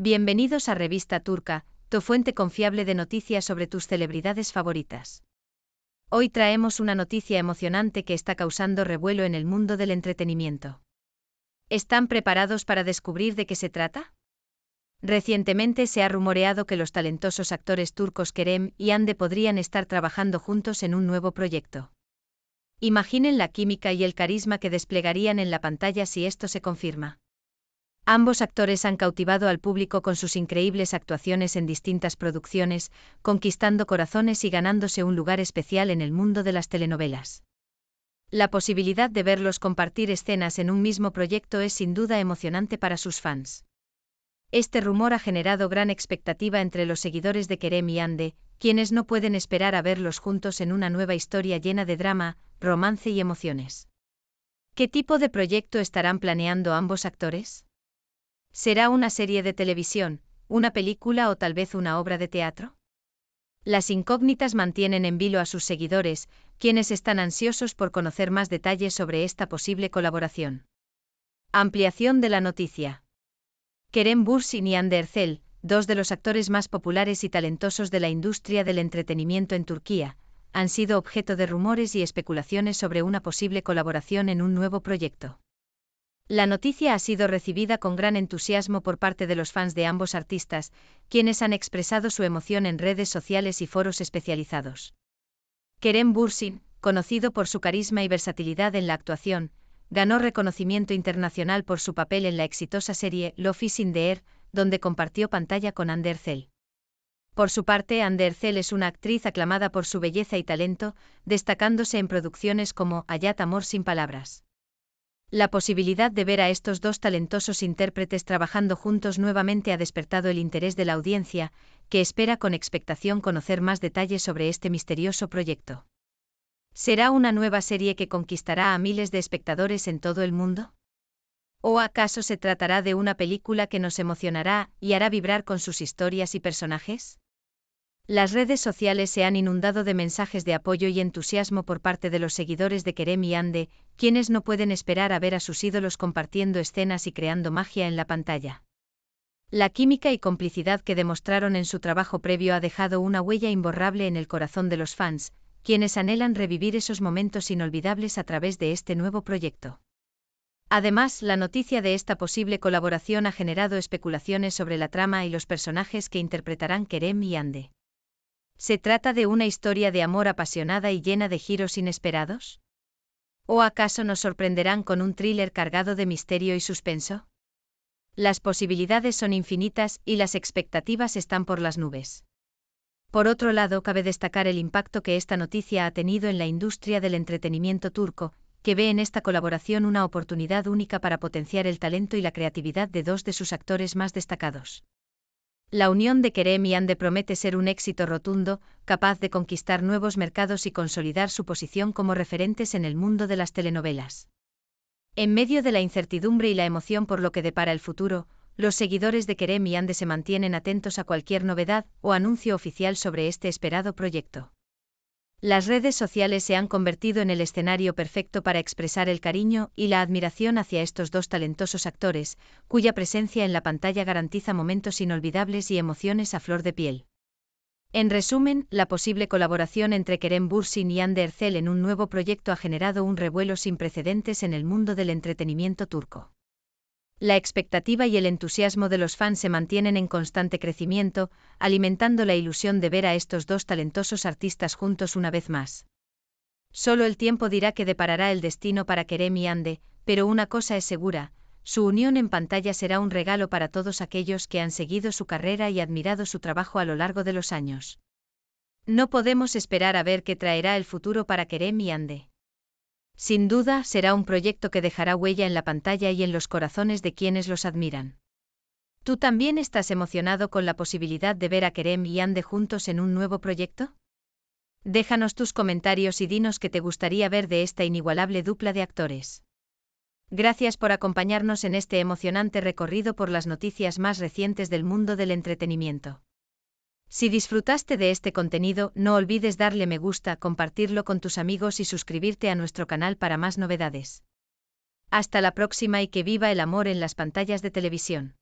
Bienvenidos a Revista Turca, tu fuente confiable de noticias sobre tus celebridades favoritas. Hoy traemos una noticia emocionante que está causando revuelo en el mundo del entretenimiento. ¿Están preparados para descubrir de qué se trata? Recientemente se ha rumoreado que los talentosos actores turcos Kerem y Ande podrían estar trabajando juntos en un nuevo proyecto. Imaginen la química y el carisma que desplegarían en la pantalla si esto se confirma. Ambos actores han cautivado al público con sus increíbles actuaciones en distintas producciones, conquistando corazones y ganándose un lugar especial en el mundo de las telenovelas. La posibilidad de verlos compartir escenas en un mismo proyecto es sin duda emocionante para sus fans. Este rumor ha generado gran expectativa entre los seguidores de Kerem y Ande, quienes no pueden esperar a verlos juntos en una nueva historia llena de drama, romance y emociones. ¿Qué tipo de proyecto estarán planeando ambos actores? ¿Será una serie de televisión, una película o tal vez una obra de teatro? Las incógnitas mantienen en vilo a sus seguidores, quienes están ansiosos por conocer más detalles sobre esta posible colaboración. Ampliación de la noticia. Kerem Bursin y Zell, dos de los actores más populares y talentosos de la industria del entretenimiento en Turquía, han sido objeto de rumores y especulaciones sobre una posible colaboración en un nuevo proyecto. La noticia ha sido recibida con gran entusiasmo por parte de los fans de ambos artistas, quienes han expresado su emoción en redes sociales y foros especializados. Kerem Bursin, conocido por su carisma y versatilidad en la actuación, ganó reconocimiento internacional por su papel en la exitosa serie Love is in the Air, er, donde compartió pantalla con Ander Zell. Por su parte, Ander Zell es una actriz aclamada por su belleza y talento, destacándose en producciones como Hayat Amor sin Palabras. La posibilidad de ver a estos dos talentosos intérpretes trabajando juntos nuevamente ha despertado el interés de la audiencia, que espera con expectación conocer más detalles sobre este misterioso proyecto. ¿Será una nueva serie que conquistará a miles de espectadores en todo el mundo? ¿O acaso se tratará de una película que nos emocionará y hará vibrar con sus historias y personajes? Las redes sociales se han inundado de mensajes de apoyo y entusiasmo por parte de los seguidores de Kerem y Ande, quienes no pueden esperar a ver a sus ídolos compartiendo escenas y creando magia en la pantalla. La química y complicidad que demostraron en su trabajo previo ha dejado una huella imborrable en el corazón de los fans, quienes anhelan revivir esos momentos inolvidables a través de este nuevo proyecto. Además, la noticia de esta posible colaboración ha generado especulaciones sobre la trama y los personajes que interpretarán Kerem y Ande. ¿Se trata de una historia de amor apasionada y llena de giros inesperados? ¿O acaso nos sorprenderán con un thriller cargado de misterio y suspenso? Las posibilidades son infinitas y las expectativas están por las nubes. Por otro lado, cabe destacar el impacto que esta noticia ha tenido en la industria del entretenimiento turco, que ve en esta colaboración una oportunidad única para potenciar el talento y la creatividad de dos de sus actores más destacados. La unión de Kerem y Ande promete ser un éxito rotundo, capaz de conquistar nuevos mercados y consolidar su posición como referentes en el mundo de las telenovelas. En medio de la incertidumbre y la emoción por lo que depara el futuro, los seguidores de Kerem y Ande se mantienen atentos a cualquier novedad o anuncio oficial sobre este esperado proyecto. Las redes sociales se han convertido en el escenario perfecto para expresar el cariño y la admiración hacia estos dos talentosos actores, cuya presencia en la pantalla garantiza momentos inolvidables y emociones a flor de piel. En resumen, la posible colaboración entre Kerem Bursin y Ander en un nuevo proyecto ha generado un revuelo sin precedentes en el mundo del entretenimiento turco. La expectativa y el entusiasmo de los fans se mantienen en constante crecimiento, alimentando la ilusión de ver a estos dos talentosos artistas juntos una vez más. Solo el tiempo dirá que deparará el destino para Kerem y Ande, pero una cosa es segura, su unión en pantalla será un regalo para todos aquellos que han seguido su carrera y admirado su trabajo a lo largo de los años. No podemos esperar a ver qué traerá el futuro para Kerem y Ande. Sin duda, será un proyecto que dejará huella en la pantalla y en los corazones de quienes los admiran. ¿Tú también estás emocionado con la posibilidad de ver a Kerem y Ande juntos en un nuevo proyecto? Déjanos tus comentarios y dinos qué te gustaría ver de esta inigualable dupla de actores. Gracias por acompañarnos en este emocionante recorrido por las noticias más recientes del mundo del entretenimiento. Si disfrutaste de este contenido, no olvides darle me gusta, compartirlo con tus amigos y suscribirte a nuestro canal para más novedades. Hasta la próxima y que viva el amor en las pantallas de televisión.